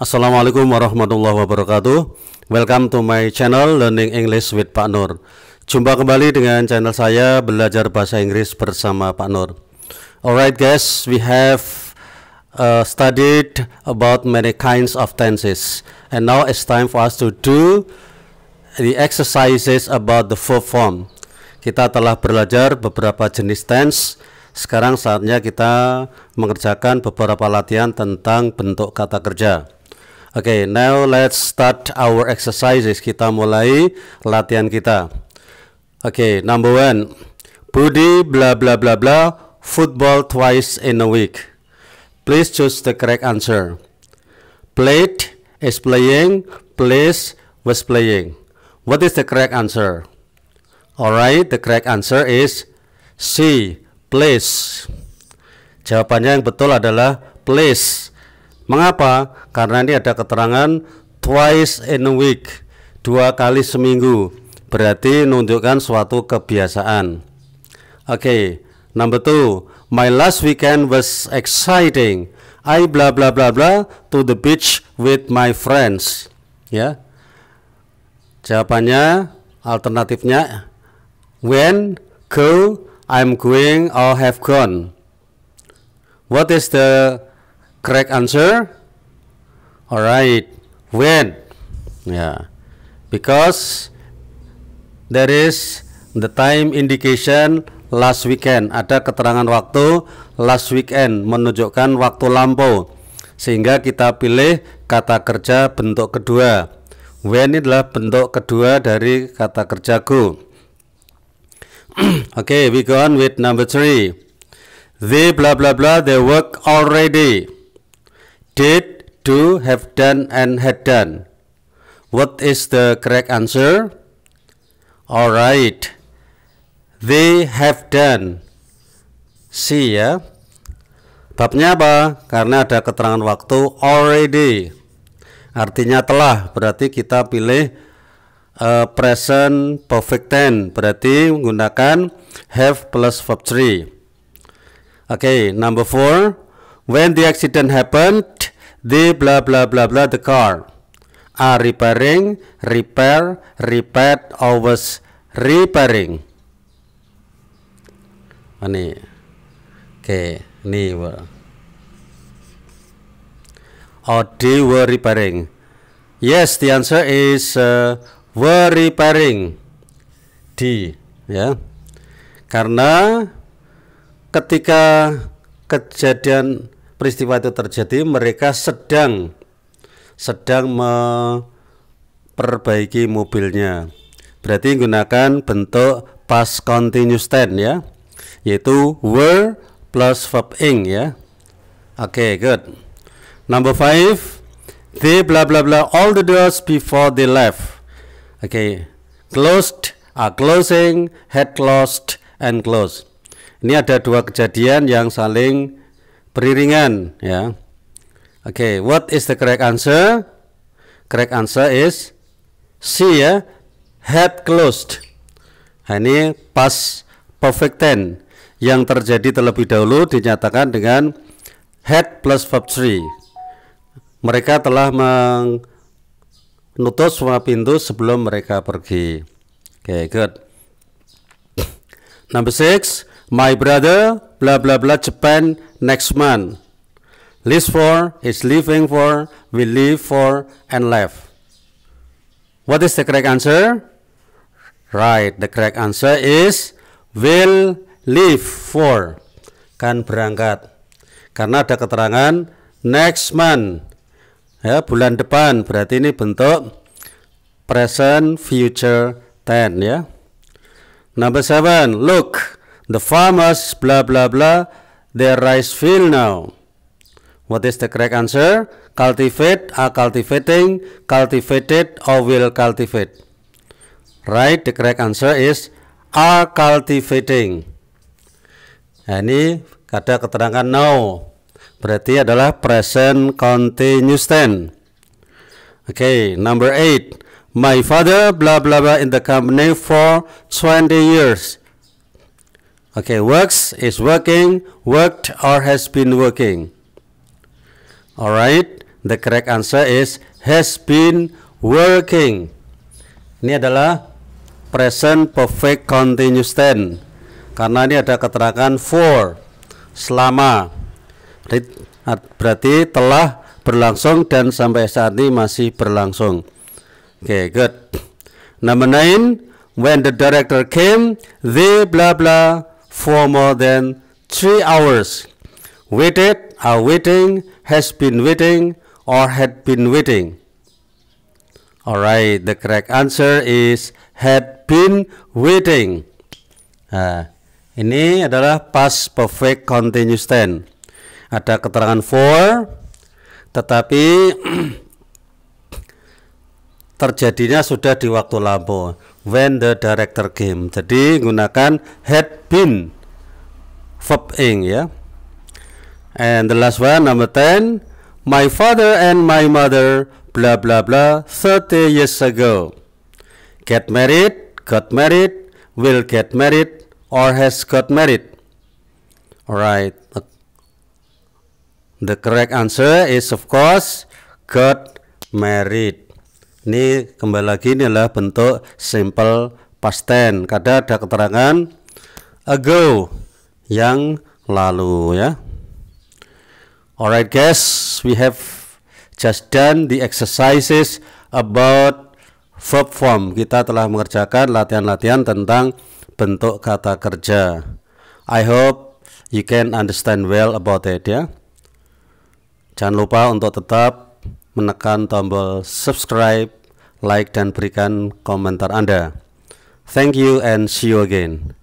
Assalamualaikum warahmatullahi wabarakatuh Welcome to my channel Learning English with Pak Nur Jumpa kembali dengan channel saya Belajar Bahasa Inggris bersama Pak Nur Alright guys, we have uh, studied about many kinds of tenses And now it's time for us to do the exercises about the full form Kita telah belajar beberapa jenis tense Sekarang saatnya kita mengerjakan beberapa latihan tentang bentuk kata kerja Oke, okay, now let's start our exercises. Kita mulai latihan kita. Oke, okay, number one. Budi bla bla bla bla football twice in a week. Please choose the correct answer. Played is playing, plays was playing. What is the correct answer? Alright, the correct answer is C. Place. Jawabannya yang betul adalah place. Mengapa? Karena ini ada keterangan twice in a week, dua kali seminggu. Berarti menunjukkan suatu kebiasaan. Oke, okay, number two. My last weekend was exciting. I bla bla bla bla to the beach with my friends. Ya. Jawabannya alternatifnya when go I'm going or have gone. What is the Correct answer. Alright. When? Yeah. Because there is the time indication last weekend. Ada keterangan waktu last weekend menunjukkan waktu lampau. Sehingga kita pilih kata kerja bentuk kedua. When adalah bentuk kedua dari kata kerja go. okay, we go on with number three. They blah blah blah they work already do, have done, and had done. What is the correct answer? All right, They have done. See ya. Babnya apa? Karena ada keterangan waktu already. Artinya telah, berarti kita pilih uh, present perfect tense, berarti menggunakan have plus verb three. Oke, okay, number four. When the accident happened, the bla bla bla bla the car are repairing, repair, repair always repairing. Ini, ah, oke, okay. ini Or oh, they were repairing. Yes, the answer is uh, were repairing. D, ya. Karena ketika kejadian peristiwa itu terjadi mereka sedang sedang memperbaiki mobilnya berarti gunakan bentuk past continuous tense ya yaitu were plus verb ing ya oke okay, good number five they blah blah blah all the doors before they left oke okay. closed are ah, closing had closed and closed ini ada dua kejadian yang saling beriringan ya. Oke, okay, what is the correct answer? Correct answer is C ya, head closed. Nah, ini pas perfect tense yang terjadi terlebih dahulu dinyatakan dengan head plus verb 3. Mereka telah menutup semua pintu sebelum mereka pergi. Oke, okay, good. Number 6, My brother, blah blah blah, Japan next month. List for is living for, we live for, and left. What is the correct answer? Right, the correct answer is will live for. Kan berangkat. Karena ada keterangan next month. Ya, bulan depan berarti ini bentuk present future tense ya. Number seven, look. The farmers blah blah blah their rice field now. What is the correct answer? Cultivate, are uh, cultivating, cultivated, or will cultivate. Right, the correct answer is are cultivating. Nah, ini ada keterangan now. Berarti adalah present continuous tense. Oke, okay, number 8. My father blah blah blah in the company for 20 years. Okay, works is working, worked or has been working. Alright, the correct answer is has been working. Ini adalah present perfect continuous tense. Karena ini ada keterangan for, selama. Berarti telah berlangsung dan sampai saat ini masih berlangsung. Oke, okay, good. Number nine, when the director came, they blah blah for more than three hours. Waited are uh, waiting, has been waiting, or had been waiting. Alright, the correct answer is had been waiting. Nah, ini adalah past perfect continuous tense. Ada keterangan for, tetapi terjadinya sudah di waktu lampau when the director came jadi gunakan had been verb ing ya and the last one number 10 my father and my mother bla bla bla 30 years ago get married got married will get married or has got married alright the correct answer is of course got married ini kembali lagi ini adalah bentuk simple past tense. Kadang ada keterangan ago yang lalu ya. Alright guys, we have just done the exercises about verb form. Kita telah mengerjakan latihan-latihan tentang bentuk kata kerja. I hope you can understand well about it ya. Jangan lupa untuk tetap menekan tombol subscribe, like, dan berikan komentar Anda. Thank you and see you again.